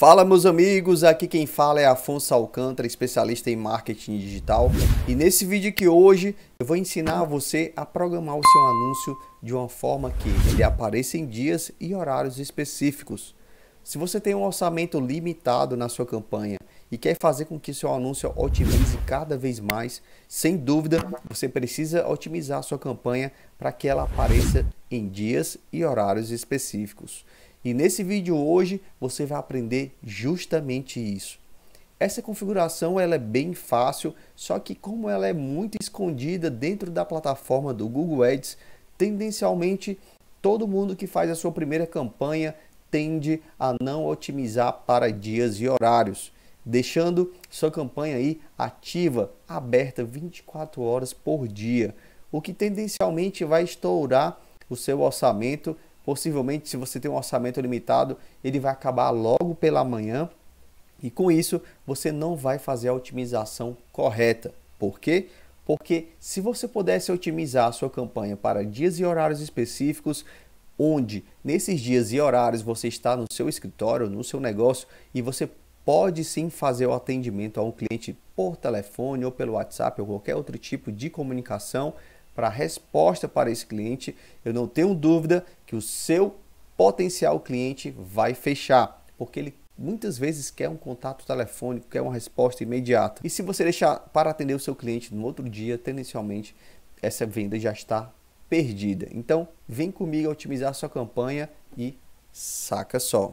Fala meus amigos, aqui quem fala é Afonso Alcântara, especialista em marketing digital. E nesse vídeo aqui hoje eu vou ensinar você a programar o seu anúncio de uma forma que ele apareça em dias e horários específicos. Se você tem um orçamento limitado na sua campanha e quer fazer com que seu anúncio otimize cada vez mais, sem dúvida você precisa otimizar a sua campanha para que ela apareça em dias e horários específicos. E nesse vídeo hoje você vai aprender justamente isso. Essa configuração ela é bem fácil, só que como ela é muito escondida dentro da plataforma do Google Ads, tendencialmente todo mundo que faz a sua primeira campanha tende a não otimizar para dias e horários, deixando sua campanha aí ativa, aberta 24 horas por dia, o que tendencialmente vai estourar o seu orçamento Possivelmente, se você tem um orçamento limitado, ele vai acabar logo pela manhã. E com isso, você não vai fazer a otimização correta. Por quê? Porque se você pudesse otimizar a sua campanha para dias e horários específicos, onde nesses dias e horários você está no seu escritório, no seu negócio e você pode sim fazer o atendimento a um cliente por telefone ou pelo WhatsApp ou qualquer outro tipo de comunicação, para a resposta para esse cliente, eu não tenho dúvida que o seu potencial cliente vai fechar, porque ele muitas vezes quer um contato telefônico, quer uma resposta imediata. E se você deixar para atender o seu cliente no outro dia, tendencialmente essa venda já está perdida. Então, vem comigo otimizar a sua campanha e saca só.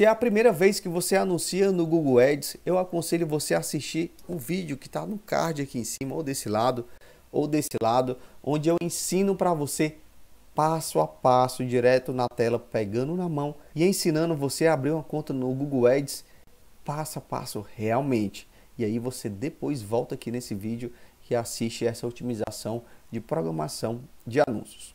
Se é a primeira vez que você anuncia no Google Ads, eu aconselho você a assistir o um vídeo que está no card aqui em cima, ou desse lado, ou desse lado, onde eu ensino para você passo a passo, direto na tela, pegando na mão e ensinando você a abrir uma conta no Google Ads passo a passo realmente. E aí você depois volta aqui nesse vídeo e assiste essa otimização de programação de anúncios.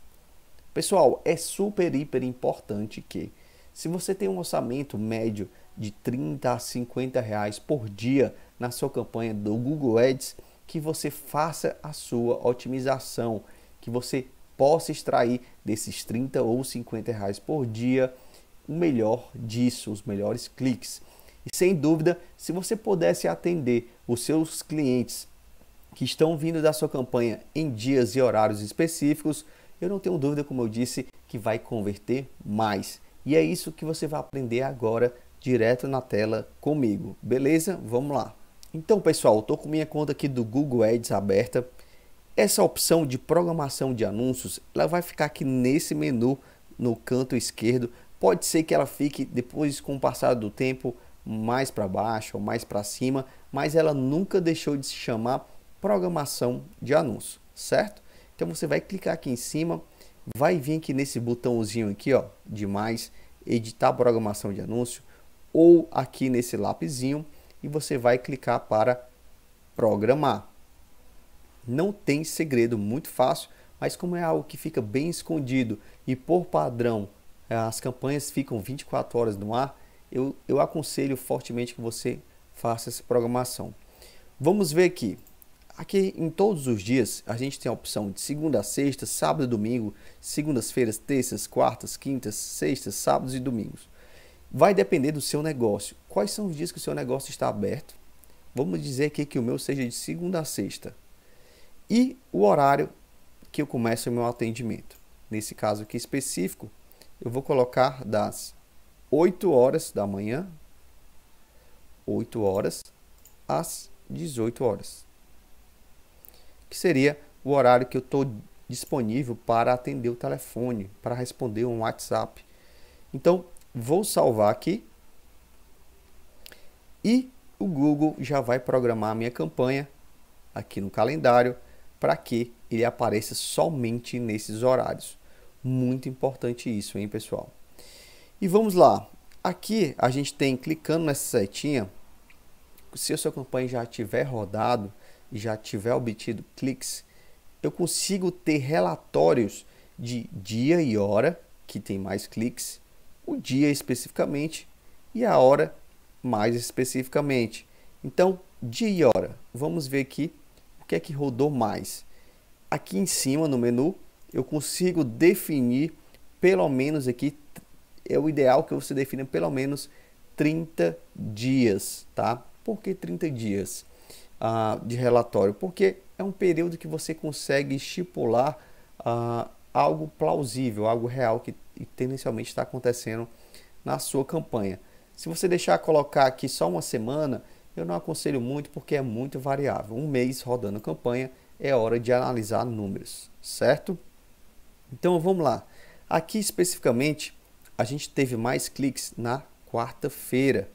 Pessoal, é super hiper importante que se você tem um orçamento médio de 30 a 50 reais por dia na sua campanha do Google Ads, que você faça a sua otimização, que você possa extrair desses 30 ou 50 reais por dia o melhor disso, os melhores cliques. E sem dúvida, se você pudesse atender os seus clientes que estão vindo da sua campanha em dias e horários específicos, eu não tenho dúvida, como eu disse, que vai converter mais. E é isso que você vai aprender agora direto na tela comigo, beleza? Vamos lá. Então, pessoal, estou com minha conta aqui do Google Ads aberta. Essa opção de programação de anúncios, ela vai ficar aqui nesse menu no canto esquerdo. Pode ser que ela fique depois com o passar do tempo mais para baixo ou mais para cima, mas ela nunca deixou de se chamar programação de anúncio, certo? Então você vai clicar aqui em cima vai vir aqui nesse botãozinho aqui, ó, de mais, editar programação de anúncio, ou aqui nesse lapisinho, e você vai clicar para programar. Não tem segredo, muito fácil, mas como é algo que fica bem escondido e por padrão eh, as campanhas ficam 24 horas no ar, eu, eu aconselho fortemente que você faça essa programação. Vamos ver aqui. Aqui em todos os dias a gente tem a opção de segunda a sexta, sábado e domingo, segundas-feiras, terças, quartas, quintas, sextas, sábados e domingos. Vai depender do seu negócio. Quais são os dias que o seu negócio está aberto? Vamos dizer aqui que o meu seja de segunda a sexta. E o horário que eu começo o meu atendimento. Nesse caso aqui específico, eu vou colocar das 8 horas da manhã, 8 horas, às 18 horas que seria o horário que eu estou disponível para atender o telefone, para responder um WhatsApp. Então, vou salvar aqui e o Google já vai programar a minha campanha aqui no calendário para que ele apareça somente nesses horários. Muito importante isso, hein, pessoal? E vamos lá. Aqui a gente tem, clicando nessa setinha, se a sua campanha já tiver rodado, e já tiver obtido cliques, eu consigo ter relatórios de dia e hora, que tem mais cliques, o dia especificamente e a hora mais especificamente. Então, dia e hora. Vamos ver aqui o que é que rodou mais. Aqui em cima no menu, eu consigo definir pelo menos aqui é o ideal que você defina pelo menos 30 dias, tá? Por que 30 dias? ah, de relatório, porque é um período que você consegue estipular ah, algo plausível, algo real que tendencialmente está acontecendo na sua campanha. Se você deixar colocar aqui só uma semana, eu não aconselho muito porque é muito variável. Um mês rodando campanha é hora de analisar números, certo? Então vamos lá. Aqui especificamente, a gente teve mais cliques na quarta-feira,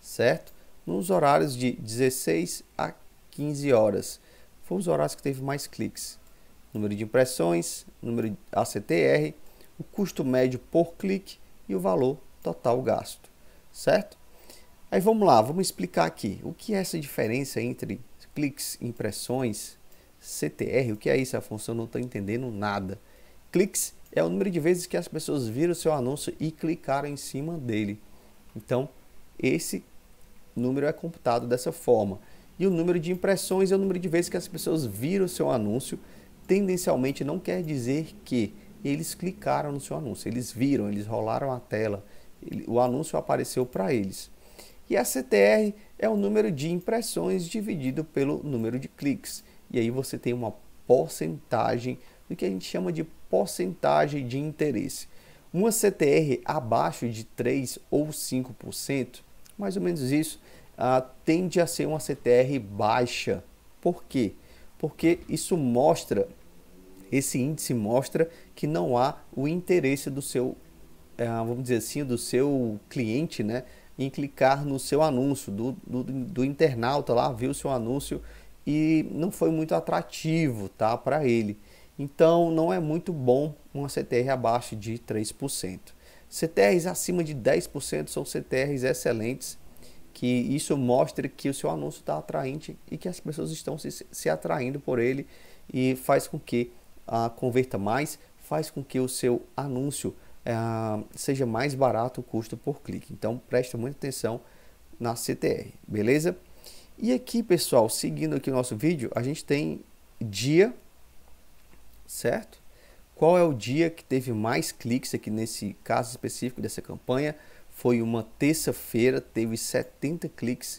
certo? nos horários de 16 a 15 horas. Foram os horários que teve mais cliques. Número de impressões, número de ACTR, o custo médio por clique e o valor total gasto, certo? Aí vamos lá, vamos explicar aqui o que é essa diferença entre cliques, impressões, CTR, o que é isso? A função não estou entendendo nada. Cliques é o número de vezes que as pessoas viram o seu anúncio e clicaram em cima dele. Então, esse número é computado dessa forma. E o número de impressões é o número de vezes que as pessoas viram o seu anúncio. Tendencialmente não quer dizer que eles clicaram no seu anúncio, eles viram, eles rolaram a tela, o anúncio apareceu para eles. E a CTR é o número de impressões dividido pelo número de cliques. E aí você tem uma porcentagem do que a gente chama de porcentagem de interesse. Uma CTR abaixo de 3 ou 5% mais ou menos isso, ah, tende a ser uma CTR baixa. Por quê? Porque isso mostra, esse índice mostra que não há o interesse do seu, eh, vamos dizer assim, do seu cliente, né? Em clicar no seu anúncio, do, do, do internauta lá, viu o seu anúncio e não foi muito atrativo tá, para ele. Então não é muito bom uma CTR abaixo de 3%. CTRs acima de 10% são CTRs excelentes, que isso mostra que o seu anúncio está atraente e que as pessoas estão se, se atraindo por ele e faz com que ah, converta mais, faz com que o seu anúncio ah, seja mais barato o custo por clique. Então presta muita atenção na CTR, beleza? E aqui, pessoal, seguindo aqui o nosso vídeo, a gente tem dia, certo? Qual é o dia que teve mais cliques aqui nesse caso específico dessa campanha? Foi uma terça-feira, teve 70 cliques,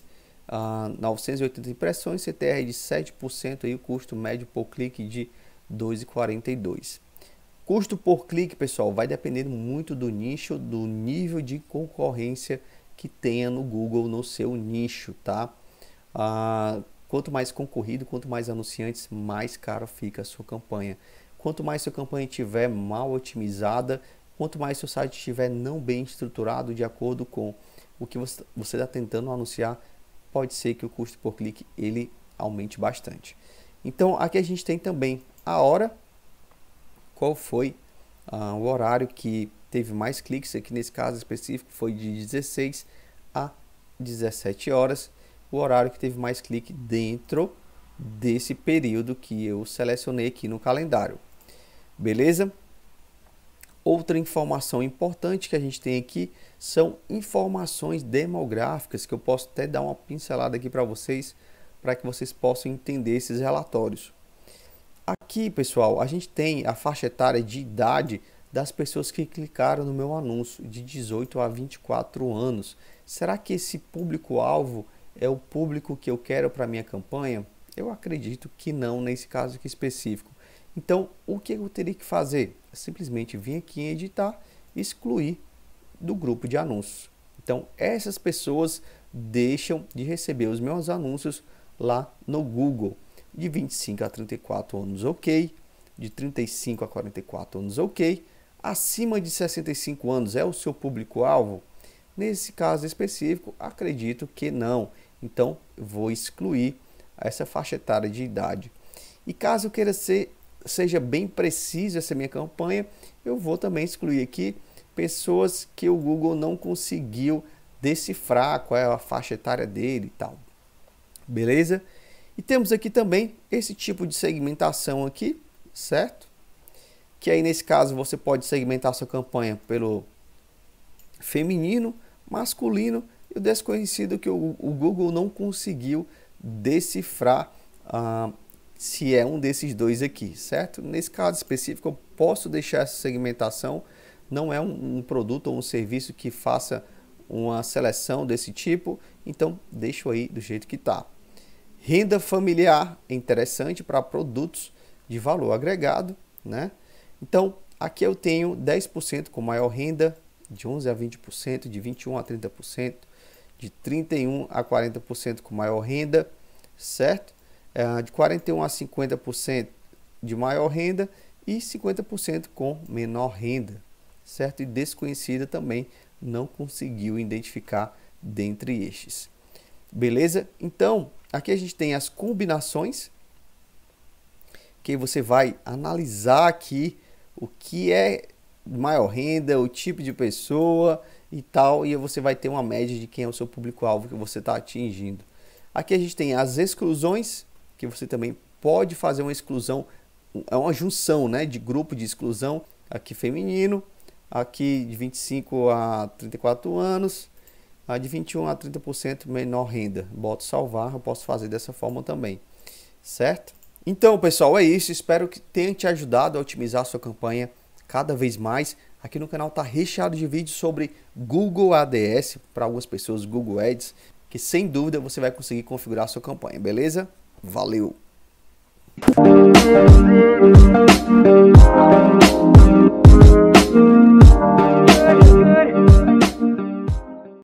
uh, ah, 980 impressões, CTR de 7% e o custo médio por clique de 2,42. Custo por clique, pessoal, vai depender muito do nicho, do nível de concorrência que tenha no Google no seu nicho, tá? Uh, quanto mais concorrido, quanto mais anunciantes, mais caro fica a sua campanha. Quanto mais sua campanha estiver mal otimizada, quanto mais seu site estiver não bem estruturado de acordo com o que você está tentando anunciar, pode ser que o custo por clique ele aumente bastante. Então aqui a gente tem também a hora, qual foi ah, o horário que teve mais cliques, aqui nesse caso específico foi de 16 a 17 horas, o horário que teve mais clique dentro desse período que eu selecionei aqui no calendário. Beleza? Outra informação importante que a gente tem aqui são informações demográficas que eu posso até dar uma pincelada aqui para vocês, para que vocês possam entender esses relatórios. Aqui, pessoal, a gente tem a faixa etária de idade das pessoas que clicaram no meu anúncio, de 18 a 24 anos. Será que esse público-alvo é o público que eu quero para minha campanha? Eu acredito que não nesse caso específico. Então, o que eu teria que fazer? Simplesmente vir aqui em editar excluir do grupo de anúncios. Então, essas pessoas deixam de receber os meus anúncios lá no Google. De 25 a 34 anos, ok. De 35 a 44 anos, ok. Acima de 65 anos é o seu público-alvo? Nesse caso específico, acredito que não. Então, vou excluir essa faixa etária de idade. E caso queira ser seja bem preciso essa minha campanha, eu vou também excluir aqui pessoas que o Google não conseguiu decifrar qual é a faixa etária dele e tal. Beleza? E temos aqui também esse tipo de segmentação aqui, certo? Que aí nesse caso você pode segmentar sua campanha pelo feminino, masculino e o desconhecido que o, Google não conseguiu decifrar. Uh, se é um desses dois aqui, certo? Nesse caso específico, eu posso deixar essa segmentação, não é um, um produto ou um serviço que faça uma seleção desse tipo, então deixo aí do jeito que está. Renda familiar é interessante para produtos de valor agregado, né? Então, aqui eu tenho 10% com maior renda, de 11 a 20%, de 21 a 30%, de 31 a 40% com maior renda, certo? é, de 41% a 50% de maior renda e 50% com menor renda, certo? E desconhecida também não conseguiu identificar dentre estes. Beleza? Então, aqui a gente tem as combinações, que você vai analisar aqui o que é maior renda, o tipo de pessoa e tal, e você vai ter uma média de quem é o seu público-alvo que você está atingindo. Aqui a gente tem as exclusões, que você também pode fazer uma exclusão, é uma junção né, de grupo de exclusão, aqui feminino, aqui de 25 a 34 anos, a de 21 a 30% menor renda. Boto salvar, eu posso fazer dessa forma também, certo? Então, pessoal, é isso. Espero que tenha te ajudado a otimizar a sua campanha cada vez mais. Aqui no canal está recheado de vídeos sobre Google ADS, para algumas pessoas Google Ads, que sem dúvida você vai conseguir configurar a sua campanha, beleza? Valeu!